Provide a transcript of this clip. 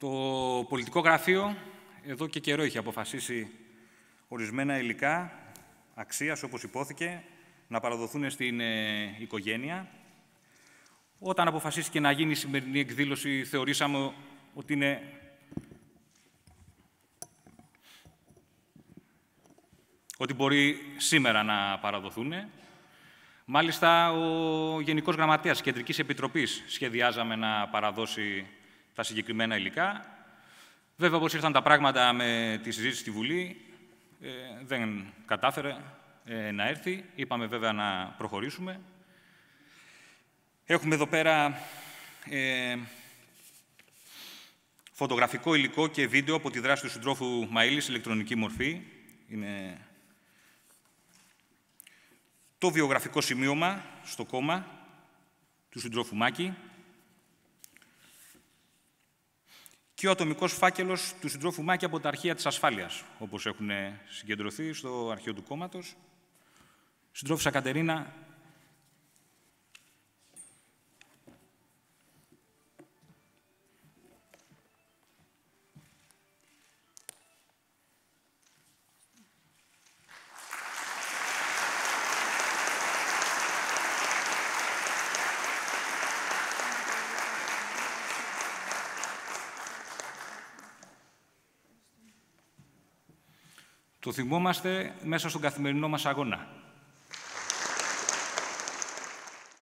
Το πολιτικό γραφείο εδώ και καιρό είχε αποφασίσει ορισμένα υλικά αξίας, όπως υπόθηκε, να παραδοθούν στην ε, οικογένεια. Όταν αποφασίστηκε να γίνει η σημερινή εκδήλωση, θεωρήσαμε ότι είναι ότι μπορεί σήμερα να παραδοθούν. Μάλιστα, ο Γενικός Γραμματέας Κεντρικής Επιτροπής σχεδιάζαμε να παραδώσει τα συγκεκριμένα υλικά. Βέβαια, όπως ήρθαν τα πράγματα με τη συζήτηση στη Βουλή, ε, δεν κατάφερε ε, να έρθει. Είπαμε βέβαια να προχωρήσουμε. Έχουμε εδώ πέρα ε, φωτογραφικό υλικό και βίντεο από τη δράση του συντρόφου Μαΐλης, ηλεκτρονική μορφή. Είναι το βιογραφικό σημείωμα στο κόμμα του συντρόφου Μάκη, και ο ατομικός φάκελος του συντρόφου Μάκη από τα αρχεία της ασφάλειας, όπως έχουν συγκεντρωθεί στο αρχείο του κόμματος. Συντρόφισσα Κατερίνα, Το θυμόμαστε μέσα στον καθημερινό μας αγώνα.